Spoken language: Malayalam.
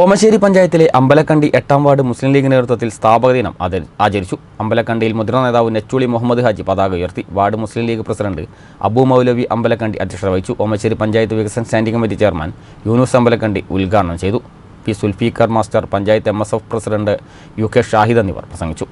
ഓമശ്ശേരി പഞ്ചായത്തിലെ അമ്പലക്കണ്ടി എട്ടാം വാർഡ് മുസ്ലിം ലീഗ് നേതൃത്വത്തിൽ സ്ഥാപക ദിനം ആചരിച്ചു അമ്പലക്കണ്ടിയിൽ മുതിർന്ന നേതാവ് നെച്ചുളി മുഹമ്മദ് ഹാജി പതാക ഉയർത്തി വാർഡ് മുസ്ലിം ലീഗ് പ്രസിഡന്റ് അബു മൗലവി അമ്പലക്കണ്ടി അധ്യക്ഷത വഹിച്ചു ഓമശ്ശേരി പഞ്ചായത്ത് വികസന standing committee chairman Yunus Ambalakkandi ഉദ്ഘാടനം ചെയ്തു P Sulfiqar master panchayat M president U K Shahid എന്നിവർ പ്രസംഗിച്ചു